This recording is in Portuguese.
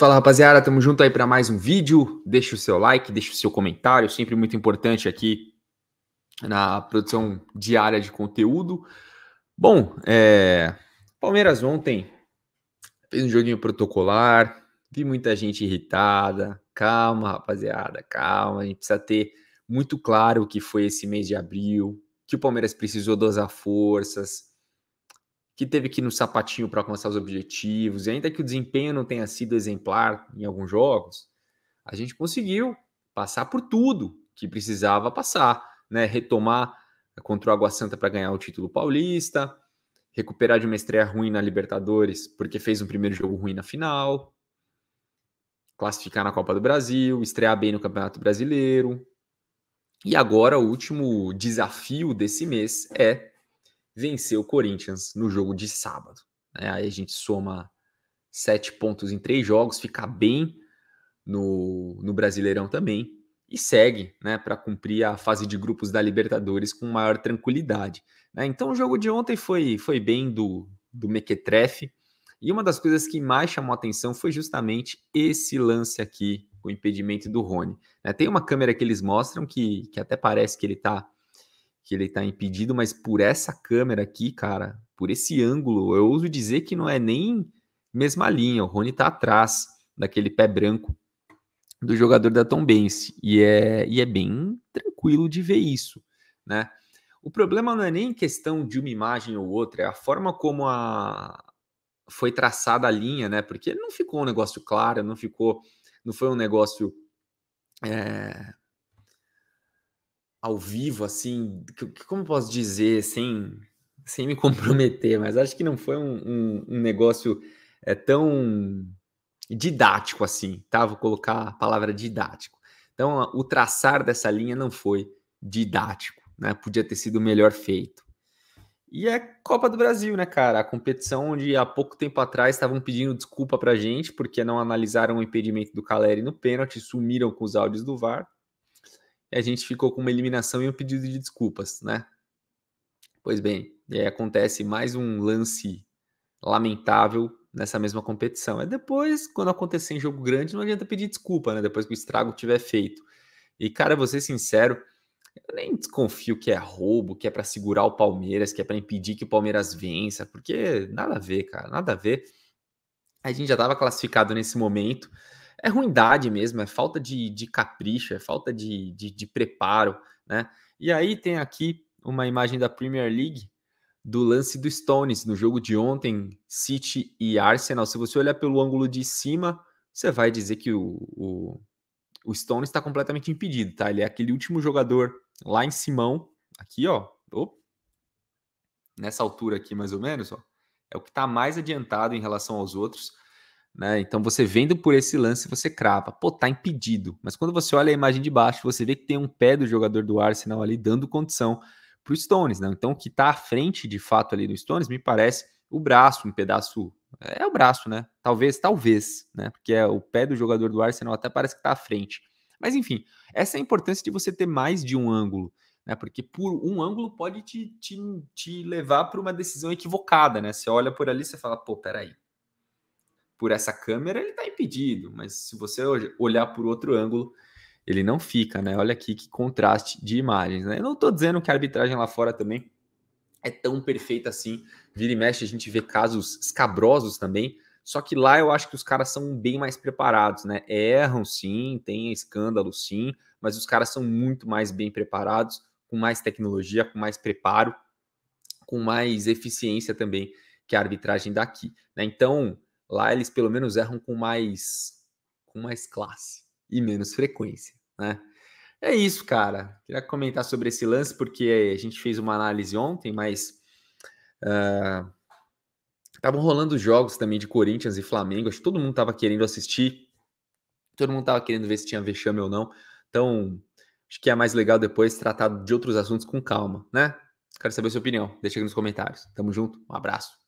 Fala rapaziada, tamo junto aí para mais um vídeo. Deixa o seu like, deixa o seu comentário, sempre muito importante aqui na produção diária de conteúdo. Bom, é... Palmeiras ontem fez um joguinho protocolar, vi muita gente irritada. Calma, rapaziada, calma. A gente precisa ter muito claro o que foi esse mês de abril, que o Palmeiras precisou dosar forças, que teve que ir no sapatinho para alcançar os objetivos, e ainda que o desempenho não tenha sido exemplar em alguns jogos, a gente conseguiu passar por tudo que precisava passar, né? Retomar contra o Água Santa para ganhar o título paulista, recuperar de uma estreia ruim na Libertadores, porque fez um primeiro jogo ruim na final, classificar na Copa do Brasil, estrear bem no Campeonato Brasileiro. E agora o último desafio desse mês é venceu o Corinthians no jogo de sábado. É, aí a gente soma sete pontos em três jogos, fica bem no, no Brasileirão também e segue né, para cumprir a fase de grupos da Libertadores com maior tranquilidade. Né? Então o jogo de ontem foi, foi bem do, do Mequetrefe. E uma das coisas que mais chamou atenção foi justamente esse lance aqui, o impedimento do Rony. Né? Tem uma câmera que eles mostram que, que até parece que ele está que ele tá impedido, mas por essa câmera aqui, cara, por esse ângulo, eu ouso dizer que não é nem mesma linha. O Rony tá atrás daquele pé branco do jogador da Tombense. E é, e é bem tranquilo de ver isso, né? O problema não é nem questão de uma imagem ou outra, é a forma como a foi traçada a linha, né? Porque não ficou um negócio claro, não ficou, não foi um negócio é, ao vivo, assim, como posso dizer, sem, sem me comprometer, mas acho que não foi um, um, um negócio é, tão didático assim, tá? Vou colocar a palavra didático. Então, o traçar dessa linha não foi didático, né? Podia ter sido melhor feito. E é Copa do Brasil, né, cara? A competição onde há pouco tempo atrás estavam pedindo desculpa pra gente porque não analisaram o impedimento do Caleri no pênalti, sumiram com os áudios do VAR e a gente ficou com uma eliminação e um pedido de desculpas, né? Pois bem, e aí acontece mais um lance lamentável nessa mesma competição. É depois, quando acontecer em jogo grande, não adianta pedir desculpa, né? Depois que o estrago tiver feito. E, cara, vou ser sincero, eu nem desconfio que é roubo, que é para segurar o Palmeiras, que é para impedir que o Palmeiras vença, porque nada a ver, cara, nada a ver. A gente já estava classificado nesse momento é ruindade mesmo, é falta de, de capricho, é falta de, de, de preparo, né? E aí tem aqui uma imagem da Premier League do lance do Stones no jogo de ontem, City e Arsenal. Se você olhar pelo ângulo de cima, você vai dizer que o, o, o Stones está completamente impedido, tá? Ele é aquele último jogador lá em Simão, aqui, ó, oh, nessa altura aqui mais ou menos, ó, é o que está mais adiantado em relação aos outros. Né? Então você vendo por esse lance, você crava, pô, tá impedido. Mas quando você olha a imagem de baixo, você vê que tem um pé do jogador do Arsenal ali dando condição para o Stones. Né? Então o que está à frente de fato ali do Stones me parece o braço, um pedaço. É o braço, né? Talvez, talvez, né? Porque é o pé do jogador do Arsenal até parece que está à frente. Mas enfim, essa é a importância de você ter mais de um ângulo, né? Porque por um ângulo pode te, te, te levar para uma decisão equivocada, né? Você olha por ali e fala, pô, peraí, por essa câmera, ele está impedido, mas se você olhar por outro ângulo, ele não fica, né? Olha aqui que contraste de imagens, né? Eu não estou dizendo que a arbitragem lá fora também é tão perfeita assim. Vira e mexe, a gente vê casos escabrosos também, só que lá eu acho que os caras são bem mais preparados, né? Erram sim, tem escândalo sim, mas os caras são muito mais bem preparados, com mais tecnologia, com mais preparo, com mais eficiência também que a arbitragem daqui, né? Então, Lá eles pelo menos erram com mais com mais classe e menos frequência, né? É isso, cara. Queria comentar sobre esse lance porque a gente fez uma análise ontem, mas ah, estavam uh, rolando jogos também de Corinthians e Flamengo. Acho que todo mundo estava querendo assistir, todo mundo estava querendo ver se tinha vexame ou não. Então, acho que é mais legal depois tratar de outros assuntos com calma, né? Quero saber a sua opinião. Deixa aqui nos comentários. Tamo junto, um abraço.